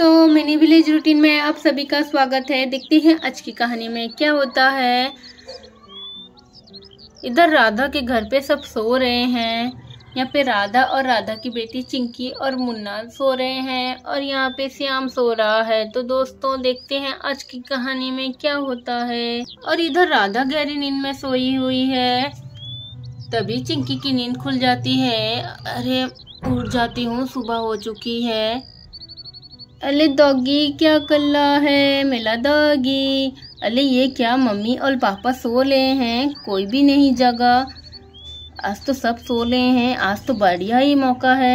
तो mini village routine में आप सभी का स्वागत है देखते हैं आज की कहानी में क्या होता है इधर राधा के घर पे सब सो रहे हैं यहाँ पे राधा और राधा की बेटी चिंकी और मुन्ना सो रहे हैं और यहाँ पे श्याम सो रहा है तो दोस्तों देखते हैं आज की कहानी में क्या होता है और इधर राधा गहरी नींद में सोई हुई है तभी चिंकी की नींद खुल जाती है अरे उठ जाती हूँ सुबह हो चुकी है अले डॉगी क्या कल्ला है मेला डॉगी अले ये क्या मम्मी और पापा सो ले हैं कोई भी नहीं जगा आज तो सब सो ले हैं आज तो बढ़िया ही मौका है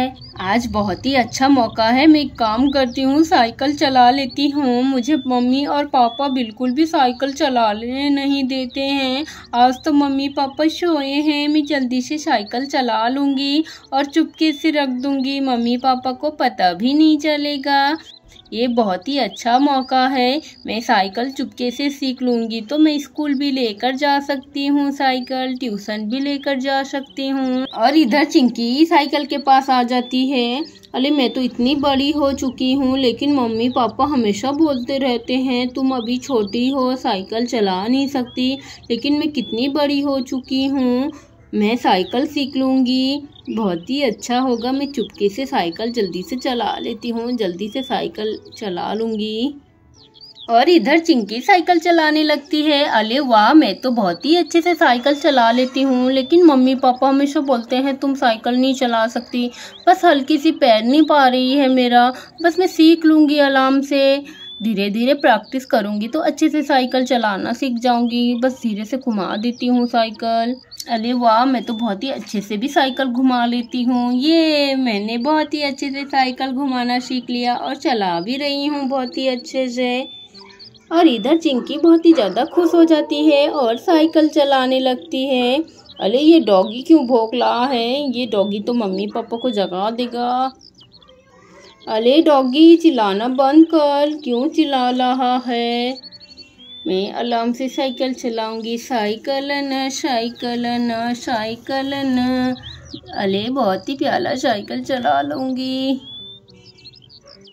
आज बहुत ही अच्छा मौका है मैं काम करती हूँ साइकिल चला लेती हूँ मुझे मम्मी और पापा बिल्कुल भी साइकिल चलाने नहीं देते हैं आज तो मम्मी पापा सोए हैं मैं जल्दी से साइकिल चला लूँगी और चुपके से रख दूँगी मम्मी पापा को पता भी नहीं चलेगा ये बहुत ही अच्छा मौका है मैं साइकिल चुपके से सीख लूँगी तो मैं स्कूल भी लेकर जा सकती हूँ साइकिल ट्यूशन भी लेकर जा सकती हूँ और इधर चिंकी साइकिल के पास आ जाती है अरे मैं तो इतनी बड़ी हो चुकी हूँ लेकिन मम्मी पापा हमेशा बोलते रहते हैं तुम अभी छोटी हो साइकिल चला नहीं सकती लेकिन मैं कितनी बड़ी हो चुकी हूँ मैं साइकिल सीख लूँगी बहुत ही अच्छा होगा मैं चुपके से साइकिल जल्दी से चला लेती हूँ जल्दी से साइकिल चला लूँगी और इधर चिंकी साइकिल चलाने लगती है अरे वाह मैं तो बहुत ही अच्छे से साइकिल चला लेती हूँ लेकिन मम्मी पापा हमेशा बोलते हैं तुम साइकिल नहीं चला सकती बस हल्की सी पैर नहीं पा रही है मेरा बस मैं सीख लूँगी आराम से धीरे धीरे प्रैक्टिस करूँगी तो अच्छे से साइकिल चलाना सीख जाऊँगी बस धीरे से घुमा देती हूँ साइकिल अरे वाह मैं तो बहुत ही अच्छे से भी साइकिल घुमा लेती हूँ ये मैंने बहुत ही अच्छे से साइकिल घुमाना सीख लिया और चला भी रही हूँ बहुत ही अच्छे से और इधर चिंकी बहुत ही ज़्यादा खुश हो जाती है और साइकिल चलाने लगती है अरे ये डॉगी क्यों भोग रहा है ये डॉगी तो मम्मी पापा को जगा देगा अरे डॉगी चिल्लाना बंद कर क्यों चिल्ला रहा है मैं आराम से साइकिल चलाऊंगी साइकिल न साइकिल न साइकिल न अले बहुत ही प्याला साइकिल चला लूंगी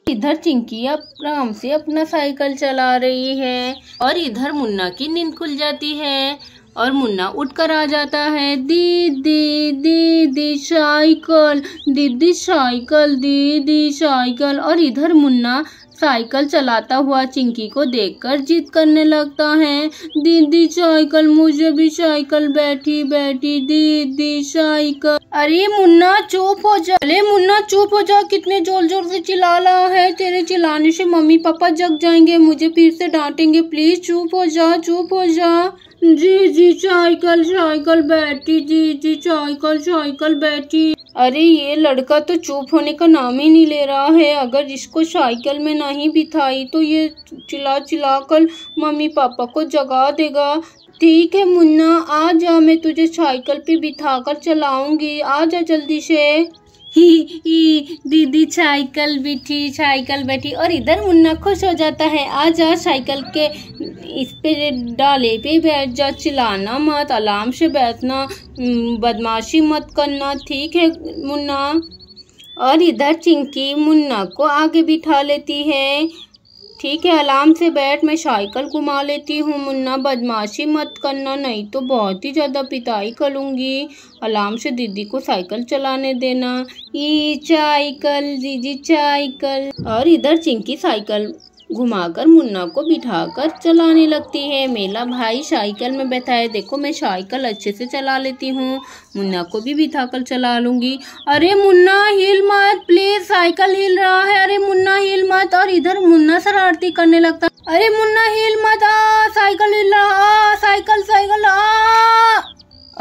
इधर चिंकी अब आराम से अपना साइकिल चला रही है और इधर मुन्ना की नींद खुल जाती है और मुन्ना उठकर आ जाता है दीदी दीदी साइकिल दीदी साइकिल दीदी साइकिल और इधर मुन्ना साइकिल चलाता हुआ चिंकी को देखकर जीत करने लगता है दीदी साइकिल मुझे भी साइकिल बैठी बैठी दीदी साइकिल अरे मुन्ना चुप हो जा अरे मुन्ना चुप हो जा कितने जोर जोर से चिल्ला रहा है तेरे चिल्लाने से मम्मी पापा जग जाएंगे मुझे फिर से डांटेंगे प्लीज चुप हो जा चुप हो जा जी जी साइकिल साइकिल बैठी जी जी साइकिल साइकिल बैठी अरे ये लड़का तो चुप होने का नाम ही नहीं ले रहा है अगर इसको साइकिल में नहीं बिठाई तो ये चिल्ला चिल्ला कर मम्मी पापा को जगा देगा ठीक है मुन्ना आ जा मैं तुझे साइकिल पे बिठा कर चलाऊंगी आ जा जल्दी से ही ही दीदी साइकिल बैठी साइकिल बैठी और इधर मुन्ना खुश हो जाता है आ जा साइकिल के इस पे डाले पे बैठ जा चिल्लाना मत आराम से बैठना बदमाशी मत करना ठीक है मुन्ना और इधर चिंकी मुन्ना को आगे बिठा लेती है ठीक है आराम से बैठ मैं साइकिल घुमा लेती हूँ मुन्ना बदमाशी मत करना नहीं तो बहुत ही ज़्यादा पिटाई करूँगी आराम से दीदी को साइकिल चलाने देना ई साइकिल दीदी साइकिल और इधर चिंकी साइकिल घुमाकर मुन्ना को बिठाकर चलाने लगती है मेला भाई साइकिल में बैठा है देखो मैं साइकिल अच्छे से चला लेती हूँ मुन्ना को भी बिठाकर चला लूँगी अरे मुन्ना हिल मत प्लीज़ साइकिल हिल रहा है अरे मुन्ना हिल मत और इधर मुन्ना शरारती करने लगता अरे मुन्ना हिल मत आ साइकिल हिल रहा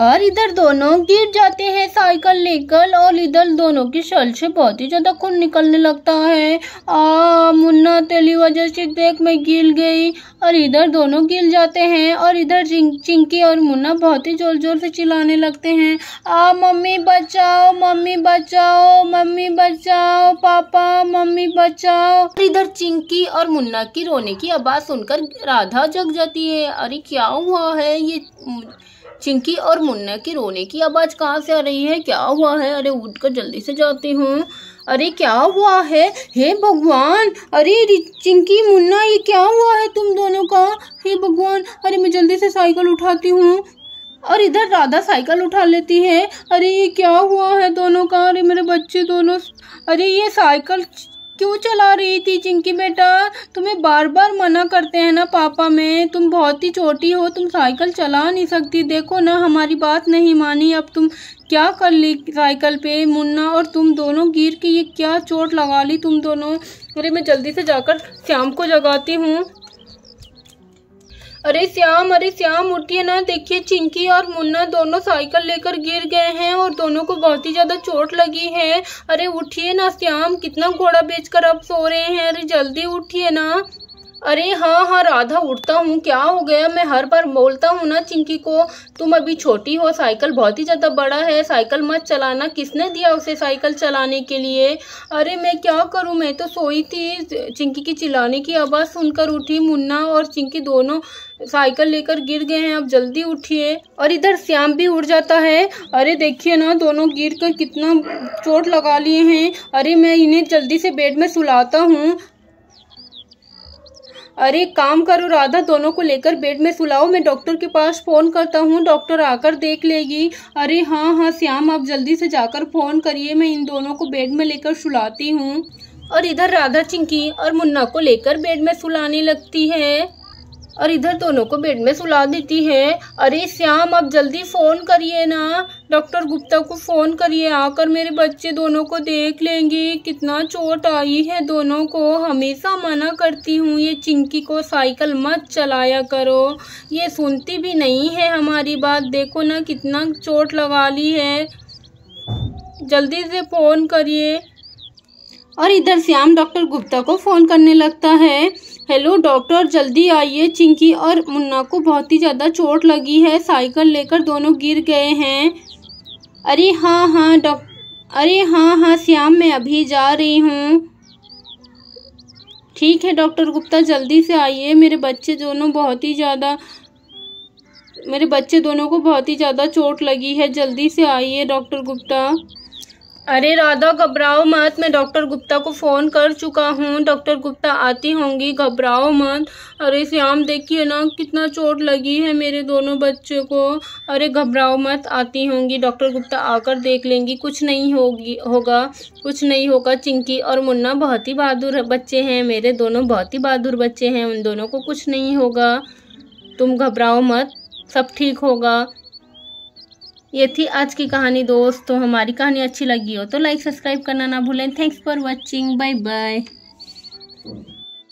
और इधर दोनों गिर जाते हैं साइकिल लेकर और इधर दोनों की शल से बहुत ही ज़्यादा खून निकलने लगता है आ मुन्ना तेली वजह से देख मैं गिर गई और इधर दोनों गिर जाते हैं और इधर चिंकी और मुन्ना बहुत ही ज़ोर ज़ोर से चिल्लाने लगते हैं आ मम्मी बचाओ मम्मी बचाओ मम्मी बचाओ पापा मम्मी बचाओ इधर चिंकी और मुन्ना की रोने की आवाज़ सुनकर राधा जग जाती है अरे क्या हुआ है ये चिंकी और मुन्ना की रोने की आवाज़ कहाँ से आ रही है क्या हुआ है अरे उठ कर जल्दी से जाती हूँ अरे क्या हुआ है हे भगवान अरे चिंकी मुन्ना ये क्या हुआ है तुम दोनों का हे भगवान अरे मैं जल्दी से साइकिल उठाती हूँ और इधर राधा साइकिल उठा लेती है अरे ये क्या हुआ है दोनों का अरे मेरे बच्चे दोनों अरे ये साइकिल क्यों चला रही थी चिंकी बेटा तुम्हें बार बार मना करते हैं ना पापा मैं तुम बहुत ही छोटी हो तुम साइकिल चला नहीं सकती देखो ना हमारी बात नहीं मानी अब तुम क्या कर ली साइकिल पे मुन्ना और तुम दोनों गिर के ये क्या चोट लगा ली तुम दोनों अरे मैं जल्दी से जाकर श्याम को जगाती हूँ अरे श्याम अरे श्याम उठिए ना देखिए चिंकी और मुन्ना दोनों साइकिल लेकर गिर गए हैं और दोनों को बहुत ही ज्यादा चोट लगी है अरे उठिए ना श्याम कितना घोड़ा बेचकर आप सो रहे हैं अरे जल्दी उठिए ना अरे हाँ हाँ राधा उठता हूँ क्या हो गया मैं हर बार बोलता हूँ ना चिंकी को तुम अभी छोटी हो साइकिल बहुत ही ज़्यादा बड़ा है साइकिल मत चलाना किसने दिया उसे साइकिल चलाने के लिए अरे मैं क्या करूँ मैं तो सोई थी चिंकी की चिल्लाने की आवाज़ सुनकर उठी मुन्ना और चिंकी दोनों साइकिल लेकर गिर गए हैं अब जल्दी उठिए और इधर श्याम भी उठ जाता है अरे देखिए ना दोनों गिर कर कितना चोट लगा लिए हैं अरे मैं इन्हें जल्दी से बेड में सुलाता हूँ अरे एक काम करो राधा दोनों को लेकर बेड में सुलाओ मैं डॉक्टर के पास फ़ोन करता हूँ डॉक्टर आकर देख लेगी अरे हाँ हाँ श्याम आप जल्दी से जाकर फ़ोन करिए मैं इन दोनों को बेड में लेकर सुलाती हूँ और इधर राधा चिंकी और मुन्ना को लेकर बेड में सुलाने लगती है और इधर दोनों को बेड में सुला देती है अरे श्याम आप जल्दी फ़ोन करिए ना डॉक्टर गुप्ता को फ़ोन करिए आकर मेरे बच्चे दोनों को देख लेंगे कितना चोट आई है दोनों को हमेशा मना करती हूँ ये चिंकी को साइकिल मत चलाया करो ये सुनती भी नहीं है हमारी बात देखो ना कितना चोट लगा ली है जल्दी से फ़ोन करिए और इधर श्याम डॉक्टर गुप्ता को फ़ोन करने लगता है हेलो डॉक्टर जल्दी आइए चिंकी और मुन्ना को बहुत ही ज़्यादा चोट लगी है साइकिल लेकर दोनों गिर गए हैं अरे हाँ हाँ डॉक्टर अरे हाँ हाँ श्याम मैं अभी जा रही हूँ ठीक है डॉक्टर गुप्ता जल्दी से आइए मेरे बच्चे दोनों बहुत ही ज़्यादा मेरे बच्चे दोनों को बहुत ही ज़्यादा चोट लगी है जल्दी से आइए डॉक्टर गुप्ता अरे राधा घबराओ मत मैं डॉक्टर गुप्ता को फ़ोन कर चुका हूँ डॉक्टर गुप्ता आती होंगी घबराओ मत अरे श्याम देखिए ना कितना चोट लगी है मेरे दोनों बच्चे को अरे घबराओ मत आती होंगी डॉक्टर गुप्ता आकर देख लेंगी कुछ नहीं होगी होगा कुछ नहीं होगा चिंकी और मुन्ना बहुत ही बहादुर बच्चे हैं मेरे दोनों बहुत ही बहादुर बच्चे हैं उन दोनों को कुछ नहीं होगा तुम घबराओ मत सब ठीक होगा ये थी आज की कहानी दोस्तों तो हमारी कहानी अच्छी लगी हो तो लाइक सब्सक्राइब करना ना भूलें thanks for watching bye bye